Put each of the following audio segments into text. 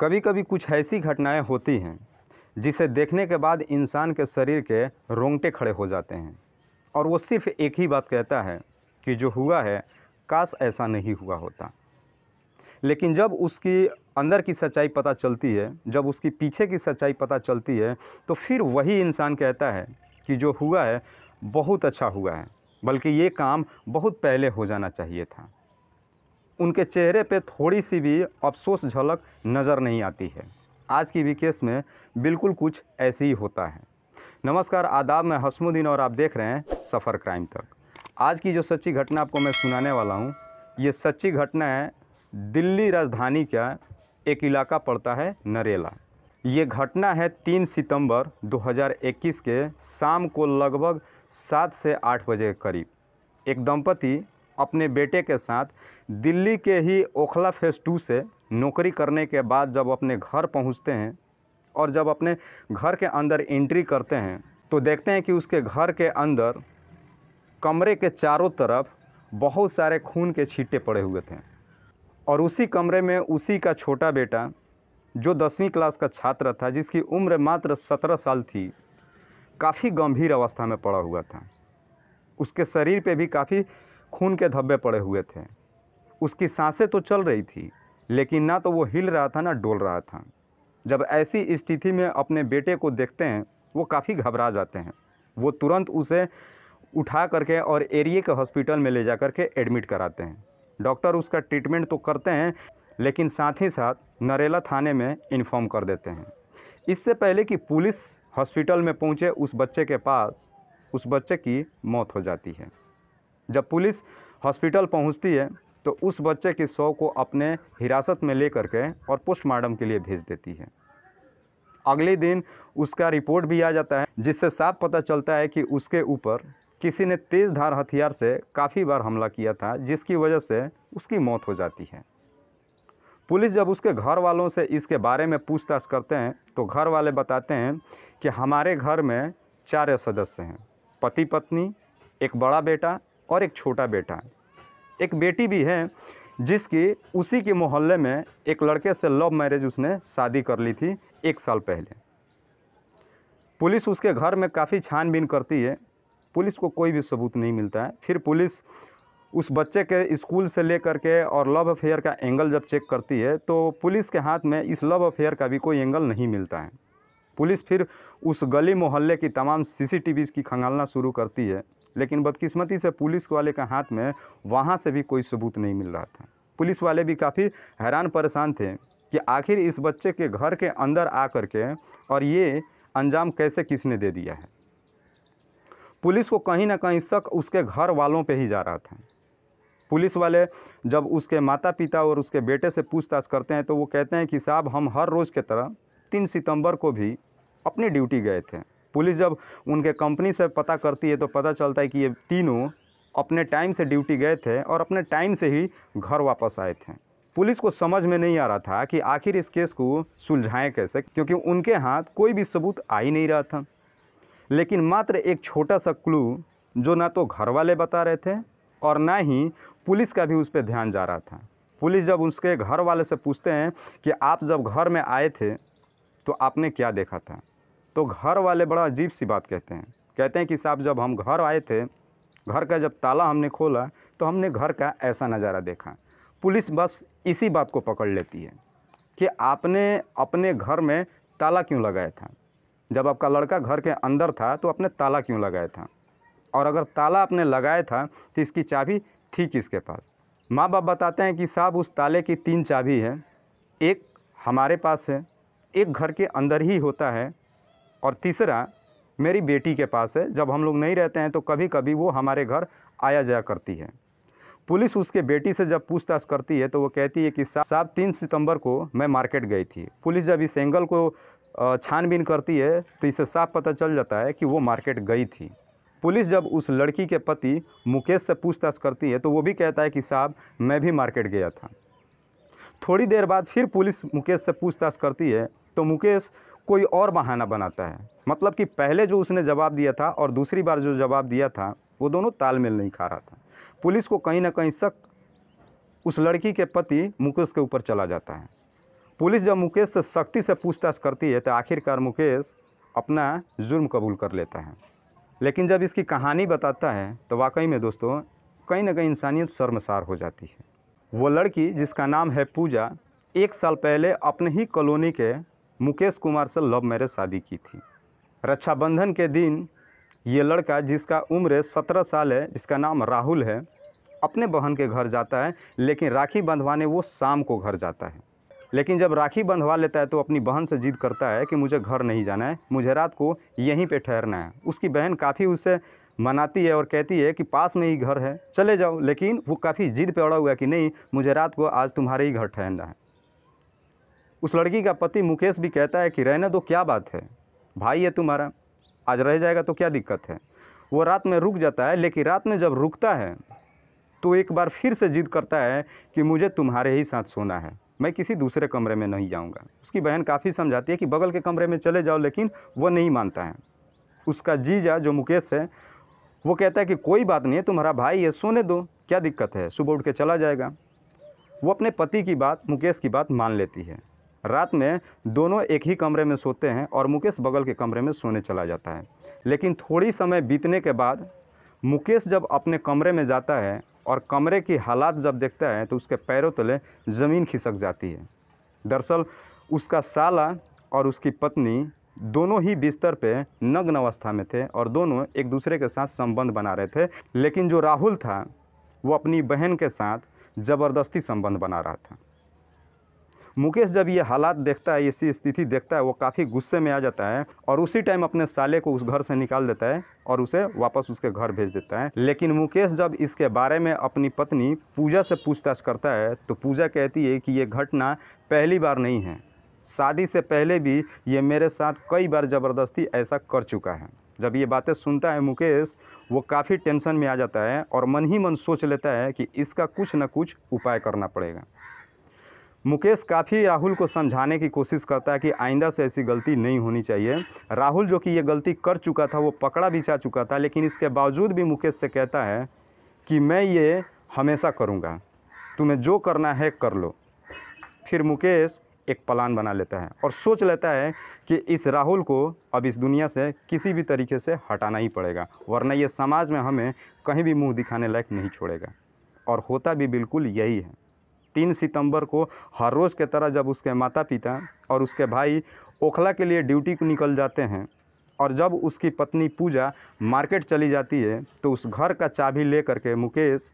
कभी कभी कुछ ऐसी घटनाएं होती हैं जिसे देखने के बाद इंसान के शरीर के रोंगटे खड़े हो जाते हैं और वो सिर्फ एक ही बात कहता है कि जो हुआ है काश ऐसा नहीं हुआ होता लेकिन जब उसकी अंदर की सच्चाई पता चलती है जब उसकी पीछे की सच्चाई पता चलती है तो फिर वही इंसान कहता है कि जो हुआ है बहुत अच्छा हुआ है बल्कि ये काम बहुत पहले हो जाना चाहिए था उनके चेहरे पे थोड़ी सी भी अफसोस झलक नज़र नहीं आती है आज की भी केस में बिल्कुल कुछ ऐसे ही होता है नमस्कार आदाब मैं हसमुद्दीन और आप देख रहे हैं सफ़र क्राइम तक आज की जो सच्ची घटना आपको मैं सुनाने वाला हूँ ये सच्ची घटना है दिल्ली राजधानी का एक इलाका पड़ता है नरेला ये घटना है तीन सितंबर 2021 के शाम को लगभग सात से आठ बजे के करीब एक दंपति अपने बेटे के साथ दिल्ली के ही ओखला फेस टू से नौकरी करने के बाद जब अपने घर पहुंचते हैं और जब अपने घर के अंदर एंट्री करते हैं तो देखते हैं कि उसके घर के अंदर कमरे के चारों तरफ बहुत सारे खून के छींटे पड़े हुए थे और उसी कमरे में उसी का छोटा बेटा जो दसवीं क्लास का छात्र था जिसकी उम्र मात्र सत्रह साल थी काफ़ी गंभीर अवस्था में पड़ा हुआ था उसके शरीर पे भी काफ़ी खून के धब्बे पड़े हुए थे उसकी सांसें तो चल रही थी लेकिन ना तो वो हिल रहा था ना डोल रहा था जब ऐसी स्थिति में अपने बेटे को देखते हैं वो काफ़ी घबरा जाते हैं वो तुरंत उसे उठा करके और एरिए के हॉस्पिटल में ले जा करके एडमिट कराते हैं डॉक्टर उसका ट्रीटमेंट तो करते हैं लेकिन साथ ही साथ नरेला थाने में इन्फॉर्म कर देते हैं इससे पहले कि पुलिस हॉस्पिटल में पहुँचे उस बच्चे के पास उस बच्चे की मौत हो जाती है जब पुलिस हॉस्पिटल पहुंचती है तो उस बच्चे के शव को अपने हिरासत में ले करके और पोस्टमार्टम के लिए भेज देती है अगले दिन उसका रिपोर्ट भी आ जाता है जिससे साफ पता चलता है कि उसके ऊपर किसी ने तेज़ धार हथियार से काफ़ी बार हमला किया था जिसकी वजह से उसकी मौत हो जाती है पुलिस जब उसके घर वालों से इसके बारे में पूछताछ करते हैं तो घर वाले बताते हैं कि हमारे घर में चार सदस्य हैं पति पत्नी एक बड़ा बेटा और एक छोटा बेटा है एक बेटी भी है जिसकी उसी के मोहल्ले में एक लड़के से लव मैरिज उसने शादी कर ली थी एक साल पहले पुलिस उसके घर में काफ़ी छानबीन करती है पुलिस को कोई भी सबूत नहीं मिलता है फिर पुलिस उस बच्चे के स्कूल से लेकर के और लव अफेयर का एंगल जब चेक करती है तो पुलिस के हाथ में इस लव अफेयर का भी कोई एंगल नहीं मिलता है पुलिस फिर उस गली मोहल्ले की तमाम सीसीटीवीज़ की खंगालना शुरू करती है लेकिन बदकिस्मती से पुलिस वाले के हाथ में वहाँ से भी कोई सबूत नहीं मिल रहा था पुलिस वाले भी काफ़ी हैरान परेशान थे कि आखिर इस बच्चे के घर के अंदर आ कर के और ये अंजाम कैसे किसने दे दिया है पुलिस को कहीं ना कहीं शक उसके घर वालों पे ही जा रहा था पुलिस वाले जब उसके माता पिता और उसके बेटे से पूछताछ करते हैं तो वो कहते हैं कि साहब हम हर रोज़ की तरह तीन सितंबर को भी अपनी ड्यूटी गए थे पुलिस जब उनके कंपनी से पता करती है तो पता चलता है कि ये तीनों अपने टाइम से ड्यूटी गए थे और अपने टाइम से ही घर वापस आए थे पुलिस को समझ में नहीं आ रहा था कि आखिर इस केस को सुलझाएं कैसे क्योंकि उनके हाथ कोई भी सबूत आ ही नहीं रहा था लेकिन मात्र एक छोटा सा क्लू जो ना तो घर वाले बता रहे थे और ना ही पुलिस का भी उस पर ध्यान जा रहा था पुलिस जब उसके घर वाले से पूछते हैं कि आप जब घर में आए थे तो आपने क्या देखा था तो घर वाले बड़ा अजीब सी बात कहते हैं कहते हैं कि साहब जब हम घर आए थे घर का जब ताला हमने खोला तो हमने घर का ऐसा नज़ारा देखा पुलिस बस इसी बात को पकड़ लेती है कि आपने अपने घर में ताला क्यों लगाया था जब आपका लड़का घर के अंदर था तो आपने ताला क्यों लगाया था और अगर ताला आपने लगाया था तो इसकी चाबी थी किसके पास माँ बाप बताते हैं कि साहब उस ताले की तीन चाबी है एक हमारे पास है एक घर के अंदर ही होता है और तीसरा मेरी बेटी के पास है जब हम लोग नहीं रहते हैं तो कभी कभी वो हमारे घर आया जाया करती है पुलिस उसके बेटी से जब पूछताछ करती है तो वो कहती है कि साहब तीन सितंबर को मैं मार्केट गई थी पुलिस जब इस एंगल को छानबीन करती है तो इसे साफ पता चल जाता है कि वो मार्केट गई थी पुलिस जब उस लड़की के पति मुकेश से पूछताछ करती है तो वो भी कहता है कि साहब मैं भी मार्केट गया था थोड़ी देर बाद फिर पुलिस मुकेश से पूछताछ करती है तो मुकेश कोई और बहाना बनाता है मतलब कि पहले जो उसने जवाब दिया था और दूसरी बार जो जवाब दिया था वो दोनों तालमेल नहीं खा रहा था पुलिस को कहीं ना कहीं शक उस लड़की के पति मुकेश के ऊपर चला जाता है पुलिस जब मुकेश से सख्ती से पूछताछ करती है तो आखिरकार मुकेश अपना जुर्म कबूल कर लेता है लेकिन जब इसकी कहानी बताता है तो वाकई में दोस्तों कहीं ना कहीं इंसानियत शर्मसार हो जाती है वो लड़की जिसका नाम है पूजा एक साल पहले अपने ही कॉलोनी के मुकेश कुमार से लव मैरिज शादी की थी रक्षाबंधन के दिन ये लड़का जिसका उम्र सत्रह साल है जिसका नाम राहुल है अपने बहन के घर जाता है लेकिन राखी बंधवाने वो शाम को घर जाता है लेकिन जब राखी बंधवा लेता है तो अपनी बहन से जिद करता है कि मुझे घर नहीं जाना है मुझे रात को यहीं पे ठहरना है उसकी बहन काफ़ी उसे मनाती है और कहती है कि पास में ही घर है चले जाओ लेकिन वो काफ़ी जिद पे अड़ा हुआ कि नहीं मुझे रात को आज तुम्हारे ही घर ठहरना है उस लड़की का पति मुकेश भी कहता है कि रहने दो क्या बात है भाई है तुम्हारा आज रह जाएगा तो क्या दिक्कत है वो रात में रुक जाता है लेकिन रात में जब रुकता है तो एक बार फिर से जिद करता है कि मुझे तुम्हारे ही साथ सोना है मैं किसी दूसरे कमरे में नहीं जाऊंगा उसकी बहन काफ़ी समझाती है कि बगल के कमरे में चले जाओ लेकिन वो नहीं मानता है उसका जीजा जो मुकेश है वो कहता है कि कोई बात नहीं है तुम्हारा भाई है सोने दो क्या दिक्कत है सुबह उठ के चला जाएगा वो अपने पति की बात मुकेश की बात मान लेती है रात में दोनों एक ही कमरे में सोते हैं और मुकेश बगल के कमरे में सोने चला जाता है लेकिन थोड़ी समय बीतने के बाद मुकेश जब अपने कमरे में जाता है और कमरे की हालात जब देखता है तो उसके पैरों तले ज़मीन खिसक जाती है दरअसल उसका साला और उसकी पत्नी दोनों ही बिस्तर पे नग्न अवस्था में थे और दोनों एक दूसरे के साथ संबंध बना रहे थे लेकिन जो राहुल था वो अपनी बहन के साथ ज़बरदस्ती संबंध बना रहा था मुकेश जब ये हालात देखता है ऐसी स्थिति देखता है वो काफ़ी गुस्से में आ जाता है और उसी टाइम अपने साले को उस घर से निकाल देता है और उसे वापस उसके घर भेज देता है लेकिन मुकेश जब इसके बारे में अपनी पत्नी पूजा से पूछताछ करता है तो पूजा कहती है कि ये घटना पहली बार नहीं है शादी से पहले भी ये मेरे साथ कई बार ज़बरदस्ती ऐसा कर चुका है जब ये बातें सुनता है मुकेश वो काफ़ी टेंशन में आ जाता है और मन ही मन सोच लेता है कि इसका कुछ ना कुछ उपाय करना पड़ेगा मुकेश काफ़ी राहुल को समझाने की कोशिश करता है कि आइंदा से ऐसी गलती नहीं होनी चाहिए राहुल जो कि ये गलती कर चुका था वो पकड़ा भी जा चुका था लेकिन इसके बावजूद भी मुकेश से कहता है कि मैं ये हमेशा करूँगा तुम्हें जो करना है कर लो फिर मुकेश एक प्लान बना लेता है और सोच लेता है कि इस राहुल को अब इस दुनिया से किसी भी तरीके से हटाना ही पड़ेगा वरना ये समाज में हमें कहीं भी मुंह दिखाने लायक नहीं छोड़ेगा और होता भी बिल्कुल यही है तीन सितंबर को हर रोज़ के तरह जब उसके माता पिता और उसके भाई ओखला के लिए ड्यूटी को निकल जाते हैं और जब उसकी पत्नी पूजा मार्केट चली जाती है तो उस घर का चाबी ले करके मुकेश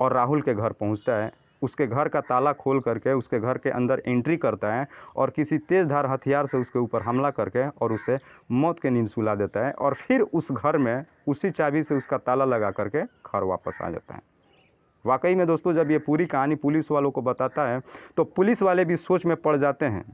और राहुल के घर पहुंचता है उसके घर का ताला खोल करके उसके घर के अंदर एंट्री करता है और किसी तेज़धार हथियार से उसके ऊपर हमला करके और उसे मौत के नींद सुला देता है और फिर उस घर में उसी चाबी से उसका ताला लगा करके घर वापस आ जाता है वाकई में दोस्तों जब ये पूरी कहानी पुलिस वालों को बताता है तो पुलिस वाले भी सोच में पड़ जाते हैं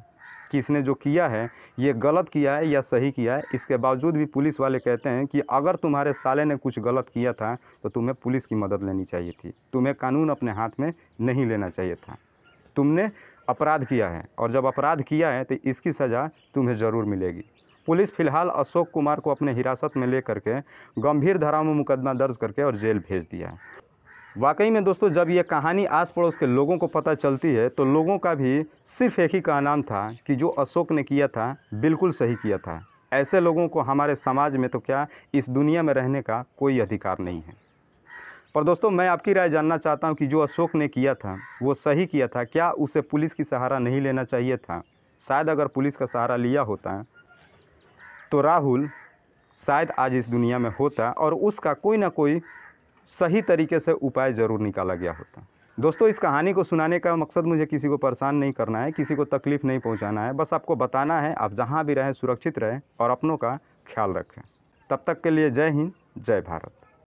कि इसने जो किया है ये गलत किया है या सही किया है इसके बावजूद भी पुलिस वाले कहते हैं कि अगर तुम्हारे साले ने कुछ गलत किया था तो तुम्हें पुलिस की मदद लेनी चाहिए थी तुम्हें कानून अपने हाथ में नहीं लेना चाहिए था तुमने अपराध किया है और जब अपराध किया है तो इसकी सज़ा तुम्हें ज़रूर मिलेगी पुलिस फिलहाल अशोक कुमार को अपने हिरासत में ले करके गंभीर धाराओं में मुकदमा दर्ज करके और जेल भेज दिया है वाकई में दोस्तों जब ये कहानी आस पड़ोस के लोगों को पता चलती है तो लोगों का भी सिर्फ एक ही कहना था कि जो अशोक ने किया था बिल्कुल सही किया था ऐसे लोगों को हमारे समाज में तो क्या इस दुनिया में रहने का कोई अधिकार नहीं है पर दोस्तों मैं आपकी राय जानना चाहता हूँ कि जो अशोक ने किया था वो सही किया था क्या उसे पुलिस की सहारा नहीं लेना चाहिए था शायद अगर पुलिस का सहारा लिया होता तो राहुल शायद आज इस दुनिया में होता और उसका कोई ना कोई सही तरीके से उपाय ज़रूर निकाला गया होता दोस्तों इस कहानी को सुनाने का मकसद मुझे किसी को परेशान नहीं करना है किसी को तकलीफ़ नहीं पहुंचाना है बस आपको बताना है आप जहाँ भी रहें सुरक्षित रहें और अपनों का ख्याल रखें तब तक के लिए जय हिंद जय भारत